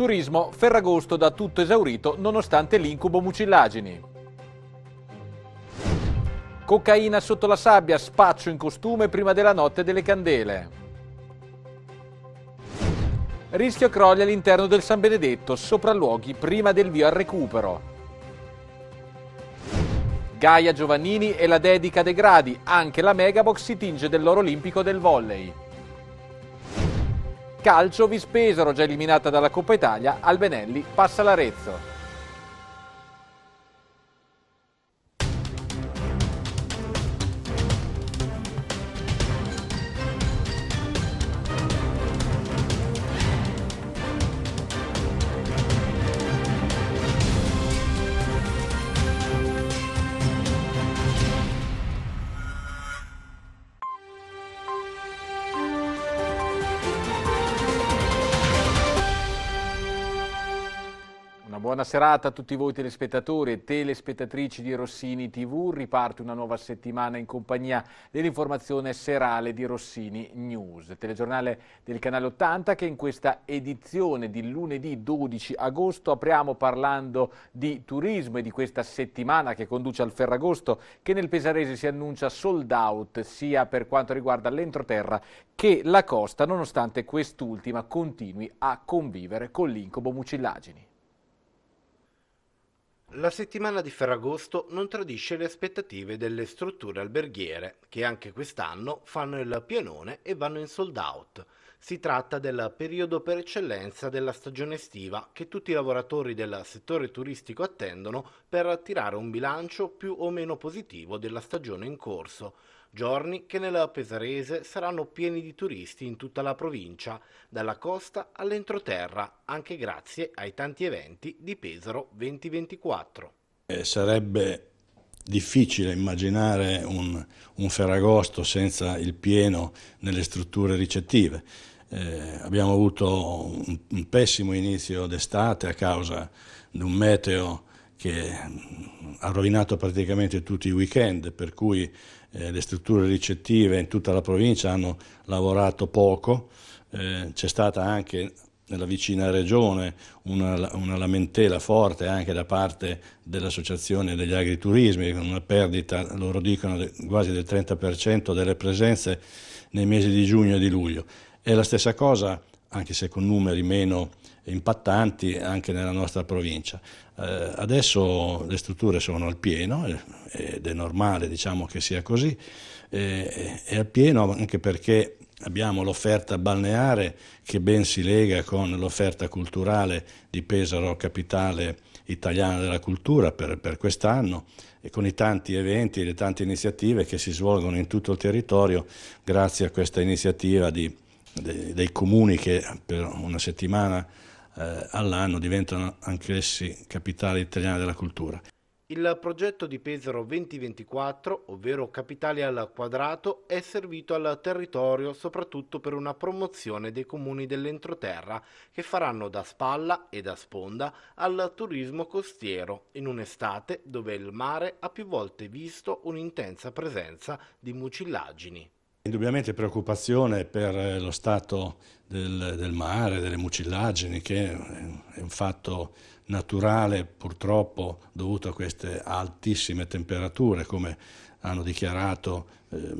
Turismo, Ferragosto da tutto esaurito nonostante l'incubo mucillagini. Cocaina sotto la sabbia, spaccio in costume prima della notte delle candele. Rischio crolli all'interno del San Benedetto, sopralluoghi prima del via al recupero. Gaia Giovannini e la dedica De gradi, anche la Megabox si tinge dell'oro olimpico del volley. Calcio Vispesaro, già eliminata dalla Coppa Italia, Albenelli passa l'Arezzo. Buona serata a tutti voi telespettatori e telespettatrici di Rossini TV. Riparte una nuova settimana in compagnia dell'informazione serale di Rossini News, telegiornale del canale 80 che in questa edizione di lunedì 12 agosto apriamo parlando di turismo e di questa settimana che conduce al Ferragosto che nel Pesarese si annuncia sold out sia per quanto riguarda l'entroterra che la costa nonostante quest'ultima continui a convivere con l'incubo mucillagini. La settimana di Ferragosto non tradisce le aspettative delle strutture alberghiere, che anche quest'anno fanno il pienone e vanno in sold out. Si tratta del periodo per eccellenza della stagione estiva che tutti i lavoratori del settore turistico attendono per tirare un bilancio più o meno positivo della stagione in corso giorni che nella Pesarese saranno pieni di turisti in tutta la provincia, dalla costa all'entroterra, anche grazie ai tanti eventi di Pesaro 2024. Eh, sarebbe difficile immaginare un, un, Ferragosto senza il pieno nelle strutture ricettive. Eh, abbiamo avuto un, un, pessimo inizio d'estate a causa di un meteo che mm, ha rovinato praticamente tutti i weekend, per cui eh, le strutture ricettive in tutta la provincia hanno lavorato poco, eh, c'è stata anche nella vicina regione una, una, lamentela forte anche da parte dell'associazione degli agriturismi, con una perdita, loro dicono, quasi del 30% delle presenze nei mesi di giugno e di luglio. E la stessa cosa, anche se con numeri meno impattanti anche nella nostra provincia. Eh, adesso le strutture sono al pieno eh, ed è normale diciamo, che sia così, eh, è al pieno anche perché abbiamo l'offerta balneare che ben si lega con l'offerta culturale di Pesaro, capitale italiana della cultura per, per quest'anno e con i tanti eventi e le tante iniziative che si svolgono in tutto il territorio grazie a questa iniziativa di, de, dei comuni che per una settimana eh, all'anno diventano anch'essi capitale italiana della cultura. Il progetto di Pesaro 2024, ovvero Capitale al quadrato, è servito al territorio soprattutto per una promozione dei comuni dell'entroterra che faranno da spalla e da sponda al turismo costiero in un'estate dove il mare ha più volte visto un'intensa presenza di mucillagini. Indubbiamente preoccupazione per eh, lo stato del, del, mare, delle mucillagini, che è un fatto naturale purtroppo dovuto a queste altissime temperature, come hanno dichiarato eh,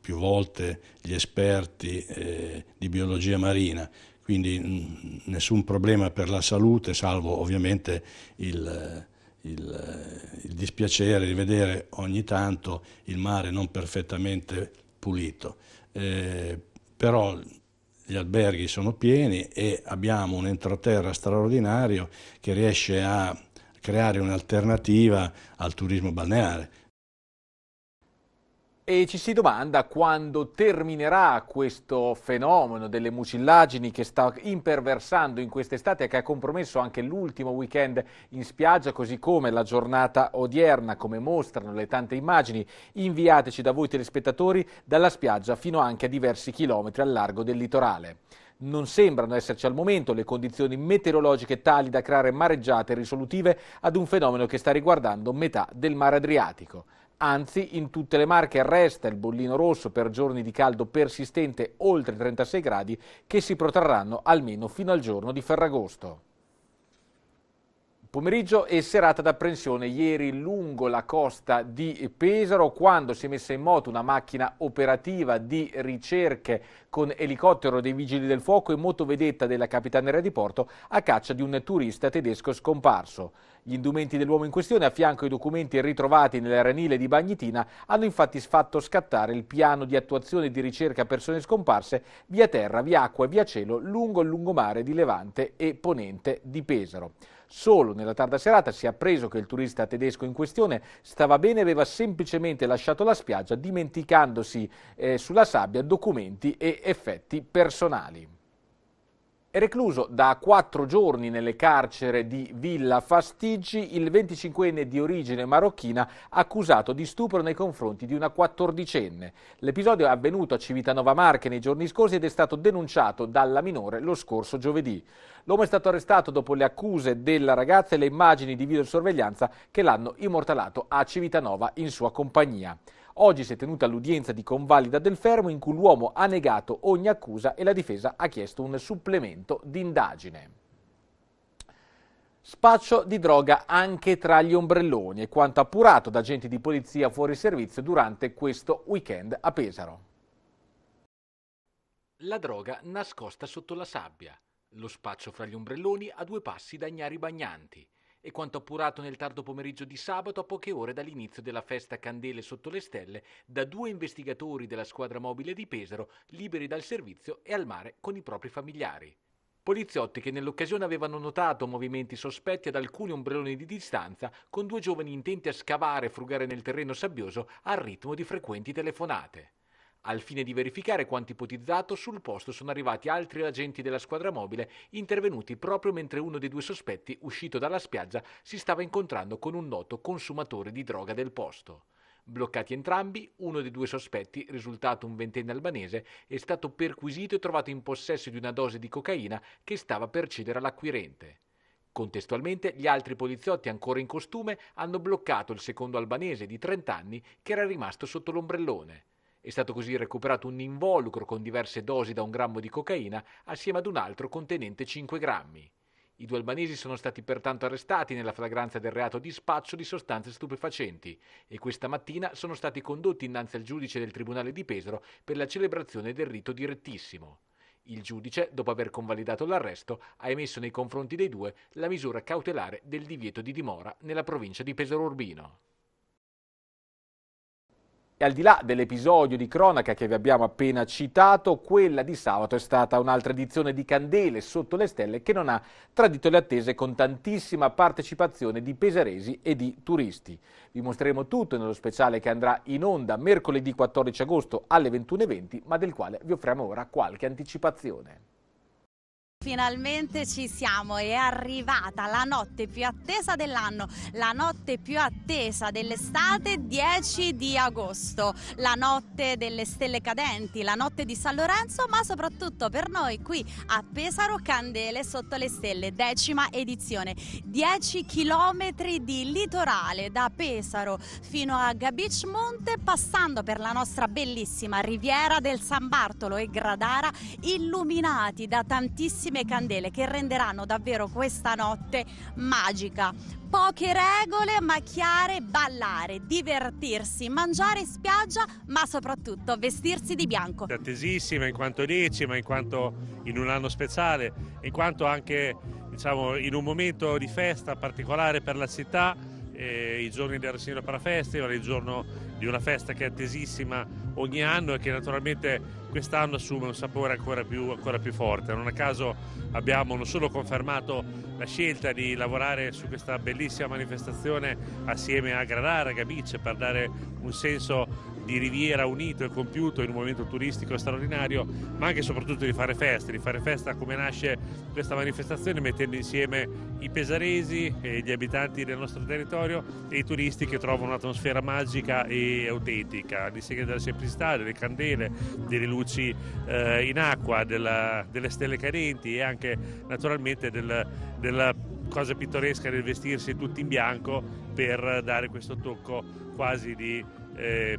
più volte gli esperti eh, di biologia marina. Quindi mh, nessun problema per la salute, salvo ovviamente il... Il, il, dispiacere di vedere ogni tanto il mare non perfettamente pulito. Eh, però gli alberghi sono pieni e abbiamo un entroterra straordinario che riesce a creare un'alternativa al turismo balneare e ci si domanda quando terminerà questo fenomeno delle mucillagini che sta imperversando in quest'estate e che ha compromesso anche l'ultimo weekend in spiaggia, così come la giornata odierna, come mostrano le tante immagini inviateci da voi telespettatori dalla spiaggia fino anche a diversi chilometri al largo del litorale. Non sembrano esserci al momento le condizioni meteorologiche tali da creare mareggiate risolutive ad un fenomeno che sta riguardando metà del mare Adriatico. Anzi, in tutte le marche resta il bollino rosso per giorni di caldo persistente oltre 36 gradi che si protrarranno almeno fino al giorno di Ferragosto. Pomeriggio e serata d'apprensione ieri lungo la costa di Pesaro quando si è messa in moto una macchina operativa di ricerche con elicottero dei vigili del fuoco e motovedetta della Capitaneria di Porto a caccia di un turista tedesco scomparso. Gli indumenti dell'uomo in questione, a fianco ai documenti ritrovati nell'arenile di Bagnitina, hanno infatti fatto scattare il piano di attuazione di ricerca persone scomparse via terra, via acqua e via cielo lungo il lungomare di Levante e Ponente di Pesaro. Solo nella tarda serata si è appreso che il turista tedesco in questione stava bene e aveva semplicemente lasciato la spiaggia dimenticandosi eh, sulla sabbia documenti e effetti personali. È recluso da quattro giorni nelle carcere di Villa Fastigi il 25enne di origine marocchina accusato di stupro nei confronti di una quattordicenne. L'episodio è avvenuto a Civitanova Marche nei giorni scorsi ed è stato denunciato dalla minore lo scorso giovedì. L'uomo è stato arrestato dopo le accuse della ragazza e le immagini di videosorveglianza che l'hanno immortalato a Civitanova in sua compagnia. Oggi si è tenuta l'udienza di convalida del fermo in cui l'uomo ha negato ogni accusa e la difesa ha chiesto un supplemento d'indagine. Spaccio di droga anche tra gli ombrelloni è quanto appurato da agenti di polizia fuori servizio durante questo weekend a Pesaro. La droga nascosta sotto la sabbia, lo spaccio fra gli ombrelloni a due passi da ignari bagnanti e quanto appurato nel tardo pomeriggio di sabato a poche ore dall'inizio della festa Candele sotto le stelle da due investigatori della squadra mobile di Pesaro liberi dal servizio e al mare con i propri familiari. Poliziotti che nell'occasione avevano notato movimenti sospetti ad alcuni ombreloni di distanza con due giovani intenti a scavare e frugare nel terreno sabbioso al ritmo di frequenti telefonate. Al fine di verificare quanto ipotizzato, sul posto sono arrivati altri agenti della squadra mobile intervenuti proprio mentre uno dei due sospetti, uscito dalla spiaggia, si stava incontrando con un noto consumatore di droga del posto. Bloccati entrambi, uno dei due sospetti, risultato un ventenne albanese, è stato perquisito e trovato in possesso di una dose di cocaina che stava per cedere all'acquirente. Contestualmente, gli altri poliziotti ancora in costume hanno bloccato il secondo albanese di 30 anni che era rimasto sotto l'ombrellone. È stato così recuperato un involucro con diverse dosi da un grammo di cocaina assieme ad un altro contenente 5 grammi. I due albanesi sono stati pertanto arrestati nella flagranza del reato di spaccio di sostanze stupefacenti e questa mattina sono stati condotti innanzi al giudice del Tribunale di Pesaro per la celebrazione del rito direttissimo. Il giudice, dopo aver convalidato l'arresto, ha emesso nei confronti dei due la misura cautelare del divieto di dimora nella provincia di Pesaro Urbino. E al di là dell'episodio di cronaca che vi abbiamo appena citato, quella di sabato è stata un'altra edizione di Candele sotto le stelle che non ha tradito le attese con tantissima partecipazione di pesaresi e di turisti. Vi mostreremo tutto nello speciale che andrà in onda mercoledì 14 agosto alle 21.20, ma del quale vi offriamo ora qualche anticipazione. Finalmente ci siamo, è arrivata la notte più attesa dell'anno, la notte più attesa dell'estate 10 di agosto, la notte delle stelle cadenti, la notte di San Lorenzo, ma soprattutto per noi qui a Pesaro Candele sotto le stelle, decima edizione, 10 chilometri di litorale da Pesaro fino a Gabic Monte, passando per la nostra bellissima riviera del San Bartolo e Gradara, illuminati da tantissime tantissime candele che renderanno davvero questa notte magica. Poche regole ma chiare, ballare, divertirsi, mangiare spiaggia ma soprattutto vestirsi di bianco. Attesissima in quanto decima, in quanto in un anno speciale, in quanto anche diciamo, in un momento di festa particolare per la città eh, i giorni del Racino Opera Festival, il giorno di una festa che è attesissima ogni anno e che naturalmente quest'anno assume un sapore ancora più, ancora più forte. Non a caso abbiamo non solo confermato la scelta di lavorare su questa bellissima manifestazione assieme a Granara, Gabice, per dare un senso di Riviera unito e compiuto in un momento turistico straordinario, ma anche e soprattutto di fare festa, di fare festa come nasce questa manifestazione mettendo insieme i pesaresi e gli abitanti del nostro territorio e i turisti che trovano un'atmosfera magica e autentica, di segno della semplicità, delle candele, delle luci eh, in acqua, della, delle stelle cadenti e anche naturalmente del, della cosa pittoresca del vestirsi tutti in bianco per dare questo tocco quasi di eh,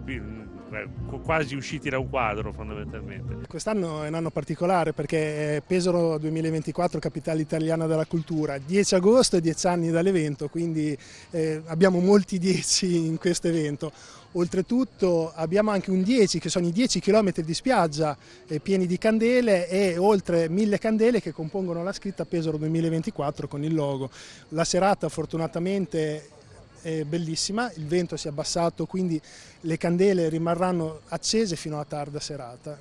quasi usciti da un quadro fondamentalmente. Quest'anno è un anno particolare perché è Pesaro 2024 Capitale Italiana della Cultura, 10 agosto e 10 anni dall'evento, quindi eh, abbiamo molti 10 in questo evento. Oltretutto abbiamo anche un 10 che sono i 10 km di spiaggia eh, pieni di candele e oltre mille candele che compongono la scritta Pesaro 2024 con il logo. La serata fortunatamente è bellissima, il vento si è abbassato quindi le candele rimarranno accese fino a tarda serata.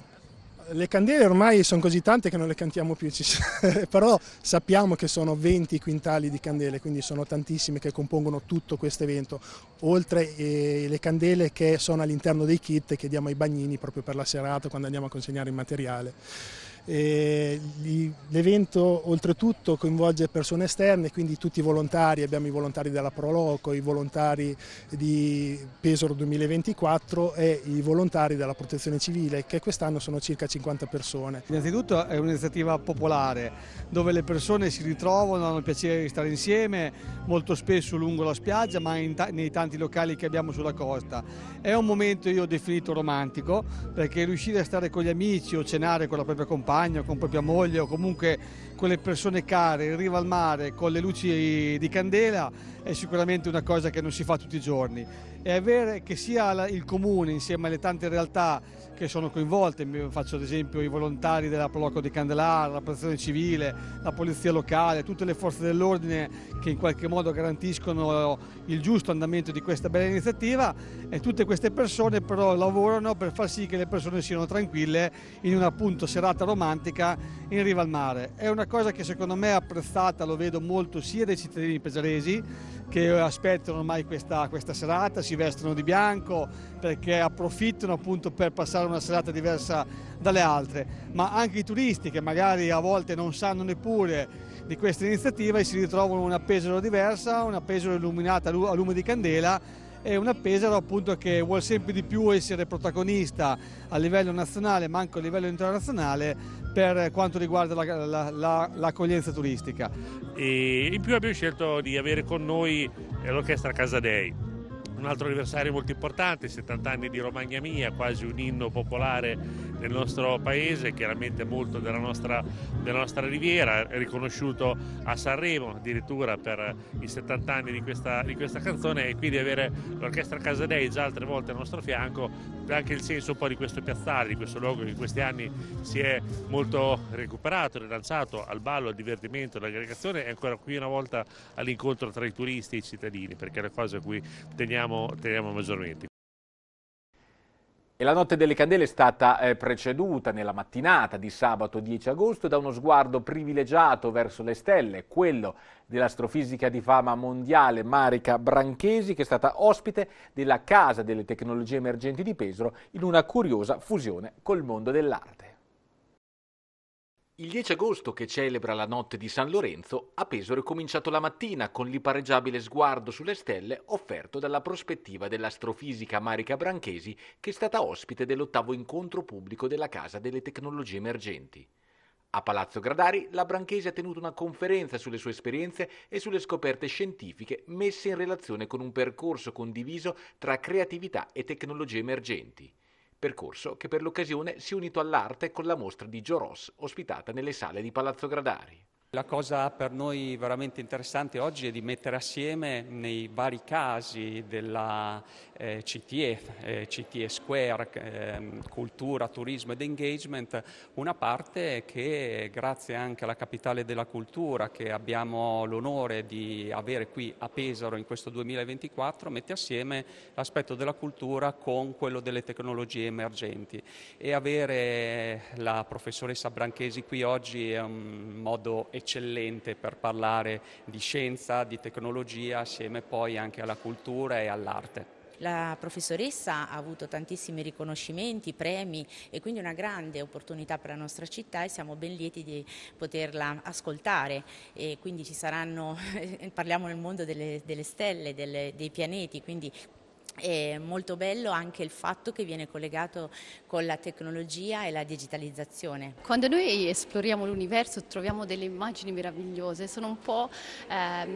Le candele ormai sono così tante che non le cantiamo più, però sappiamo che sono 20 quintali di candele, quindi sono tantissime che compongono tutto questo evento, oltre eh, le candele che sono all'interno dei kit che diamo ai bagnini proprio per la serata quando andiamo a consegnare il materiale l'evento oltretutto coinvolge persone esterne, quindi tutti i volontari, abbiamo i volontari della Proloco, i volontari di Pesaro 2024 e i volontari della Protezione Civile che quest'anno sono circa 50 persone. Innanzitutto è un'iniziativa popolare dove le persone si ritrovano, hanno il piacere di stare insieme, molto spesso lungo la spiaggia ma nei tanti locali che abbiamo sulla costa. È un momento io ho definito romantico perché riuscire a stare con gli amici o cenare con la propria compagna compagno, con propria moglie o comunque con le persone care in riva al mare con le luci di candela è sicuramente una cosa che non si fa tutti i giorni e avere che sia il comune insieme alle tante realtà che sono coinvolte, faccio ad esempio i volontari della Proloco di Candelara, la protezione civile, la polizia locale, tutte le forze dell'ordine che in qualche modo garantiscono il giusto andamento di questa bella iniziativa e tutte queste persone però lavorano per far sì che le persone siano tranquille in una appunto serata romantica in riva al mare. È una cosa che secondo me è apprezzata, lo vedo molto sia dai cittadini pesaresi che aspettano ormai questa, questa, serata, si vestono di bianco perché approfittano appunto per passare una serata diversa dalle altre, ma anche i turisti che magari a volte non sanno neppure di questa iniziativa e si ritrovano una pesola diversa, una pesola illuminata a lume di candela e una Pesaro appunto che vuole sempre di più essere protagonista a livello nazionale ma anche a livello internazionale per quanto riguarda l'accoglienza la, la, la, turistica. E in più abbiamo scelto di avere con noi eh, l'orchestra Casadei un altro anniversario molto importante, 70 anni di Romagna Mia, quasi un inno popolare del nostro paese, chiaramente molto della nostra, della nostra riviera, riconosciuto a Sanremo addirittura per i 70 anni di questa, di questa canzone e quindi avere l'orchestra Casadei già altre volte al nostro fianco dà anche il senso un po' di questo piazzale, di questo luogo che in questi anni si è molto recuperato, rilanciato al ballo, al divertimento, all'aggregazione e ancora qui una volta all'incontro tra i turisti e i cittadini perché è la cosa a cui teniamo, teniamo maggiormente. E la notte delle candele è stata eh, preceduta nella mattinata di sabato 10 agosto da uno sguardo privilegiato verso le stelle, quello dell'astrofisica di fama mondiale Marica Branchesi che è stata ospite della Casa delle Tecnologie Emergenti di Pesaro in una curiosa fusione col mondo dell'arte. Il 10 agosto, che celebra la notte di San Lorenzo, a Pesaro è cominciato la mattina con l'impareggiabile sguardo sulle stelle offerto dalla prospettiva dell'astrofisica Marica Branchesi, che è stata ospite dell'ottavo incontro pubblico della Casa delle Tecnologie Emergenti. A Palazzo Gradari, la Branchesi ha tenuto una conferenza sulle sue esperienze e sulle scoperte scientifiche messe in relazione con un percorso condiviso tra creatività e tecnologie emergenti percorso che per l'occasione si è unito all'arte con la mostra di Gioros ospitata nelle sale di Palazzo Gradari. La cosa per noi veramente interessante oggi è di mettere assieme nei vari casi della eh, CTE, eh, CTE Square, eh, cultura, turismo ed engagement, una parte che grazie anche alla capitale della cultura che abbiamo l'onore di avere qui a Pesaro in questo 2024 mette assieme l'aspetto della cultura con quello delle tecnologie emergenti e avere la professoressa Branchesi qui oggi è un modo eccellente eccellente per parlare di scienza, di tecnologia, assieme poi anche alla cultura e all'arte. La professoressa ha avuto tantissimi riconoscimenti, premi e quindi una grande opportunità per la nostra città e siamo ben lieti di poterla ascoltare e quindi ci saranno, parliamo nel mondo delle, delle stelle, delle, dei pianeti, quindi è molto bello anche il fatto che viene collegato con la tecnologia e la digitalizzazione. Quando noi esploriamo l'universo troviamo delle immagini meravigliose, eh,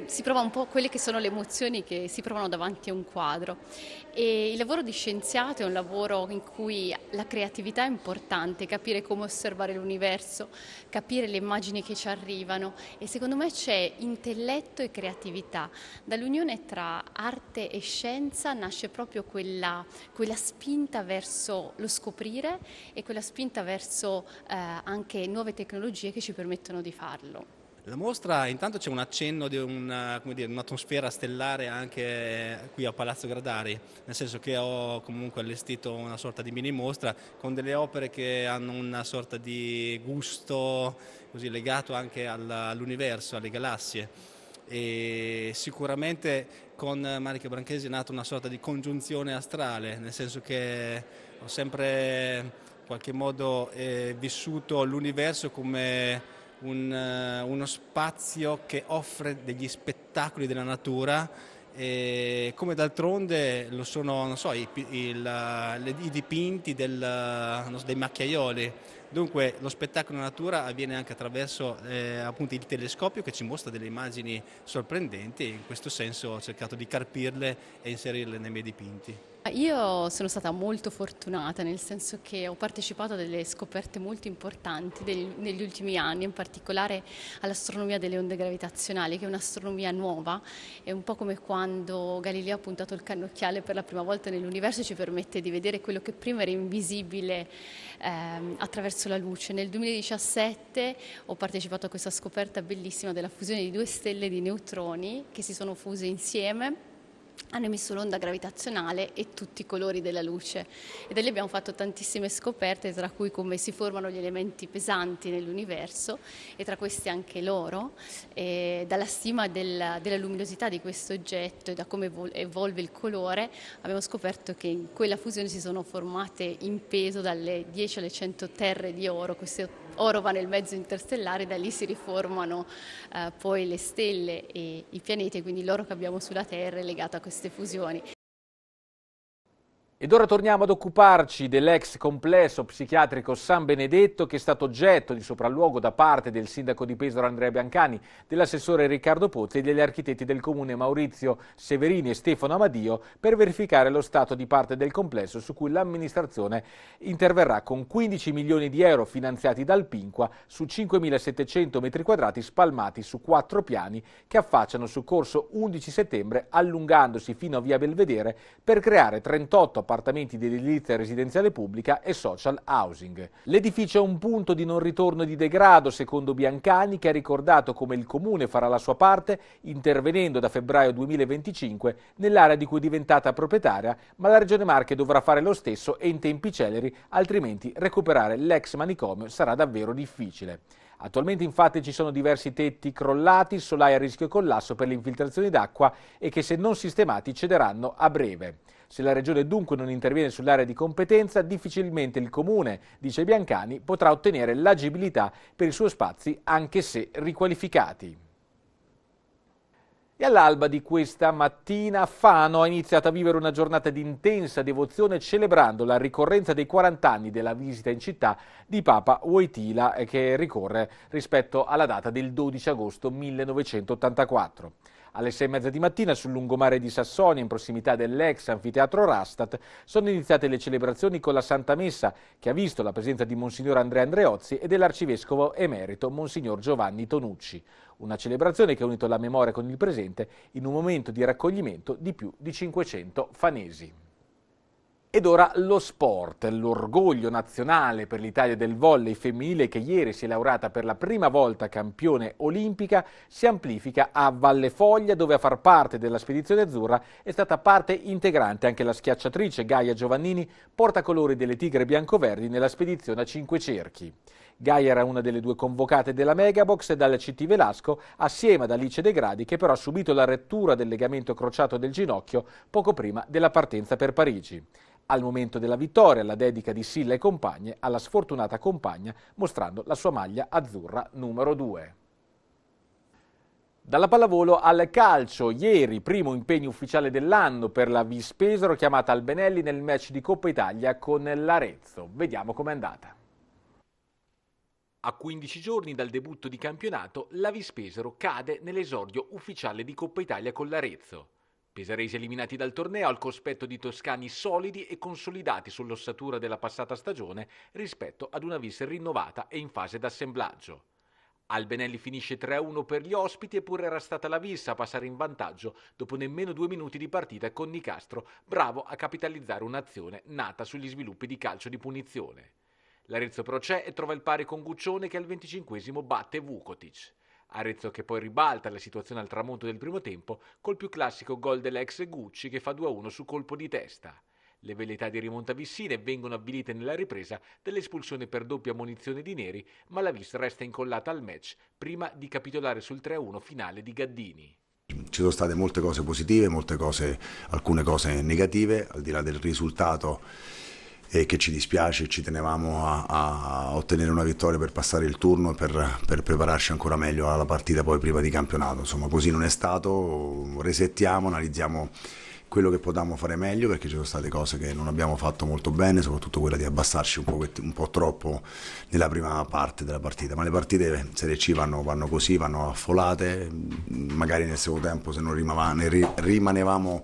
si prova un po' quelle che sono le emozioni che si provano davanti a un quadro. E il lavoro di scienziato è un lavoro in cui la creatività è importante, capire come osservare l'universo, capire le immagini che ci arrivano e secondo me c'è intelletto e creatività. Dall'unione tra arte e scienza nasce c'è proprio quella, quella, spinta verso lo scoprire e quella spinta verso eh, anche nuove tecnologie che ci permettono di farlo. La mostra intanto c'è un accenno di una, dire, un'atmosfera stellare anche qui a Palazzo Gradari, nel senso che ho comunque allestito una sorta di mini mostra con delle opere che hanno una sorta di gusto così, legato anche all'universo, alle galassie. E sicuramente con Marica Branchesi è nata una sorta di congiunzione astrale, nel senso che ho sempre in qualche modo eh, vissuto l'universo come un, eh, uno spazio che offre degli spettacoli della natura e come d'altronde lo sono so, i, il, i, dipinti del, so, dei macchiaioli Dunque lo spettacolo natura avviene anche attraverso eh, il telescopio che ci mostra delle immagini sorprendenti e in questo senso ho cercato di carpirle e inserirle nei miei dipinti. Ah, io sono stata molto fortunata nel senso che ho partecipato a delle scoperte molto importanti degli, negli ultimi anni, in particolare all'astronomia delle onde gravitazionali, che è un'astronomia nuova, è un po' come quando Galileo ha puntato il cannocchiale per la prima volta nell'universo e ci permette di vedere quello che prima era invisibile ehm, attraverso la luce. Nel 2017 ho partecipato a questa scoperta bellissima della fusione di due stelle di neutroni che si sono fuse insieme hanno emesso l'onda gravitazionale e tutti i colori della luce. E da lì abbiamo fatto tantissime scoperte, tra cui come si formano gli elementi pesanti nell'universo e tra questi anche l'oro, e dalla stima della, della luminosità di questo oggetto e da come evolve il colore abbiamo scoperto che in quella fusione si sono formate in peso dalle 10 alle 100 terre di oro, queste oro va nel mezzo interstellare, da lì si riformano eh, poi le stelle e i pianeti, quindi l'oro che abbiamo sulla Terra è legato a queste fusioni. Ed ora torniamo ad occuparci dell'ex complesso psichiatrico San Benedetto che è stato oggetto di sopralluogo da parte del sindaco di Pesaro Andrea Biancani, dell'assessore Riccardo Pozzi e degli architetti del comune Maurizio Severini e Stefano Amadio per verificare lo stato di parte del complesso su cui l'amministrazione interverrà con 15 milioni di euro finanziati dal Pinqua su 5.700 metri quadrati spalmati su quattro piani che affacciano sul corso 11 settembre allungandosi fino a via Belvedere per creare 38 appartamenti di edilizia residenziale pubblica e social housing. L'edificio è un punto di non ritorno e di degrado, secondo Biancani, che ha ricordato come il Comune farà la sua parte intervenendo da febbraio 2025 nell'area di cui è diventata proprietaria, ma la Regione Marche dovrà fare lo stesso e in tempi celeri, altrimenti recuperare l'ex manicomio sarà davvero difficile. Attualmente infatti ci sono diversi tetti crollati, solai a rischio collasso per le infiltrazioni d'acqua e che se non sistemati cederanno a breve. Se la Regione dunque non interviene sull'area di competenza, difficilmente il Comune, dice Biancani, potrà ottenere l'agibilità per i suoi spazi anche se riqualificati. E all'alba di questa mattina Fano ha iniziato a vivere una giornata di intensa devozione celebrando la ricorrenza dei 40 anni della visita in città di Papa Wojtyla eh, che ricorre rispetto alla data del 12 agosto 1984. Alle sei e mezza di mattina sul lungomare di Sassonia, in prossimità dell'ex anfiteatro Rastat, sono iniziate le celebrazioni con la Santa Messa, che ha visto la presenza di Monsignor Andrea Andreozzi e dell'arcivescovo emerito Monsignor Giovanni Tonucci. Una celebrazione che ha unito la memoria con il presente in un momento di raccoglimento di più di 500 fanesi. Ed ora lo sport, l'orgoglio nazionale per l'Italia del volley femminile che ieri si è laureata per la prima volta campione olimpica si amplifica a Valle Foglia dove a far parte della spedizione azzurra è stata parte integrante anche la schiacciatrice Gaia Giovannini, portacolori delle Tigre Biancoverdi nella spedizione a Cinque Cerchi. Gaia era una delle due convocate della Megabox e dalla CT Velasco assieme ad Alice De Gradi che però ha subito la rettura del legamento crociato del ginocchio poco prima della partenza per Parigi. Al momento della vittoria, la dedica di Silla e compagne alla sfortunata compagna mostrando la sua maglia azzurra numero 2. Dalla pallavolo al calcio, ieri primo impegno ufficiale dell'anno per la Vispesero chiamata al Benelli nel match di Coppa Italia con l'Arezzo. Vediamo com'è andata. A 15 giorni dal debutto di campionato, la Vispesero cade nell'esordio ufficiale di Coppa Italia con l'Arezzo. Pesaresi eliminati dal torneo al cospetto di toscani solidi e consolidati sull'ossatura della passata stagione rispetto ad una vis rinnovata e in fase d'assemblaggio. Albenelli finisce 3-1 per gli ospiti eppure era stata la vista a passare in vantaggio dopo nemmeno due minuti di partita con Nicastro, bravo a capitalizzare un'azione nata sugli sviluppi di calcio di punizione. L'Arezzo però c'è e trova il pari con Guccione che al 25 batte Vukotic. Arezzo che poi ribalta la situazione al tramonto del primo tempo col più classico gol dell'ex Gucci che fa 2-1 su colpo di testa. Le velleità di rimonta Rimontavissine vengono avvilite nella ripresa dell'espulsione per doppia munizione di Neri, ma la vista resta incollata al match prima di capitolare sul 3-1 finale di Gaddini. Ci sono state molte cose positive, molte cose, alcune cose negative, al di là del risultato e che ci dispiace, ci tenevamo a, a, ottenere una vittoria per passare il turno e per, per, prepararci ancora meglio alla partita poi prima di campionato. Insomma, così non è stato, resettiamo, analizziamo quello che potevamo fare meglio perché ci sono state cose che non abbiamo fatto molto bene, soprattutto quella di abbassarci un po', un po troppo nella prima parte della partita, ma le partite in Serie C vanno, vanno così, vanno affolate, magari nel secondo tempo se non rimanevamo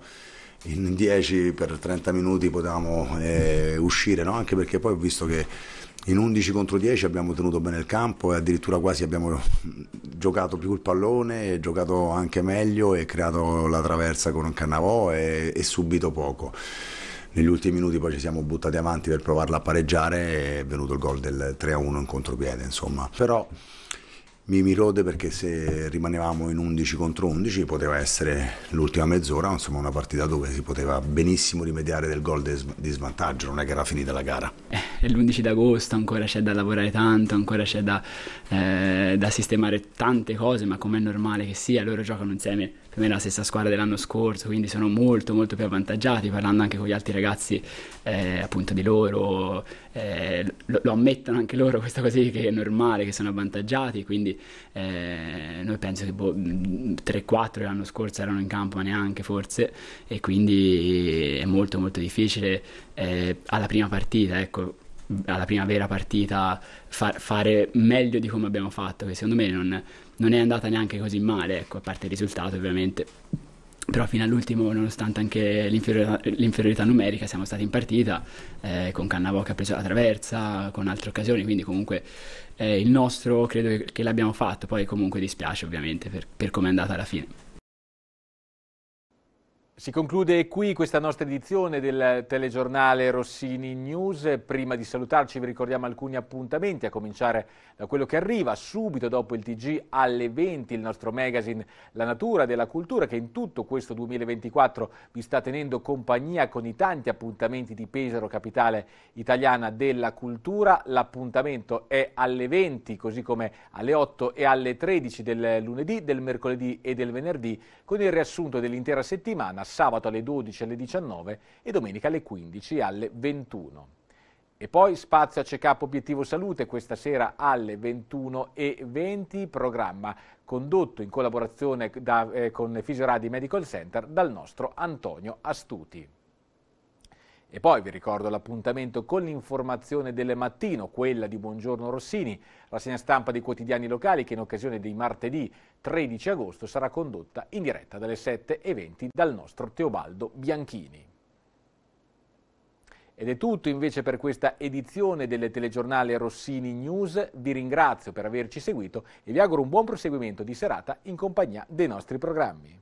in 10 per 30 minuti potevamo eh, uscire, no? anche perché poi ho visto che in 11 contro 10 abbiamo tenuto bene il campo e addirittura quasi abbiamo giocato più il pallone, giocato anche meglio e creato la traversa con Cannavò e, e subito poco. Negli ultimi minuti poi ci siamo buttati avanti per provarla a pareggiare e è venuto il gol del 3-1 in contropiede, insomma. Però Mimi Rode perché se rimanevamo in 11 contro 11 poteva essere l'ultima mezz'ora, insomma una partita dove si poteva benissimo rimediare del gol di svantaggio, non è che era finita la gara. Eh, è l'11 d'agosto, ancora c'è da lavorare tanto, ancora c'è da, eh, da sistemare tante cose, ma com'è normale che sia, loro giocano insieme più o meno la stessa squadra dell'anno scorso, quindi sono molto molto più avvantaggiati, parlando anche con gli altri ragazzi eh, appunto di loro, eh, lo, lo, ammettono anche loro questa cosa che è normale, che sono avvantaggiati, quindi eh, noi penso che boh, 3-4 l'anno scorso erano in campo, ma neanche forse, e quindi è molto molto difficile eh, alla prima partita, ecco, alla prima vera partita far, fare meglio di come abbiamo fatto, che secondo me non, non è andata neanche così male, ecco, a parte il risultato ovviamente. Però fino all'ultimo, nonostante anche l'inferiorità, l'inferiorità numerica, siamo stati in partita eh, con Cannavo che ha preso la traversa, con altre occasioni, quindi comunque eh, il nostro credo che, l'abbiamo fatto, poi comunque dispiace ovviamente per, per come è andata alla fine. Si conclude qui questa nostra edizione del telegiornale Rossini News. Prima di salutarci vi ricordiamo alcuni appuntamenti, a cominciare da quello che arriva subito dopo il TG alle 20, il nostro magazine La Natura della Cultura che in tutto questo 2024 vi sta tenendo compagnia con i tanti appuntamenti di Pesaro, capitale italiana della cultura. L'appuntamento è alle 20, così come alle 8 e alle 13 del lunedì, del mercoledì e del venerdì, con il riassunto dell'intera settimana sabato alle 12 alle 19 e domenica alle 15 alle 21. E poi spazio a check-up obiettivo salute questa sera alle 21 e 20, programma condotto in collaborazione da, eh, con Fisioradi Medical Center dal nostro Antonio Astuti. E poi vi ricordo l'appuntamento con l'informazione del mattino, quella di Buongiorno Rossini, la segna stampa dei quotidiani locali che in occasione di martedì 13 agosto sarà condotta in diretta dalle 7.20 dal nostro Teobaldo Bianchini. Ed è tutto invece per questa edizione del telegiornale Rossini News. Vi ringrazio per averci seguito e vi auguro un buon proseguimento di serata in compagnia dei nostri programmi.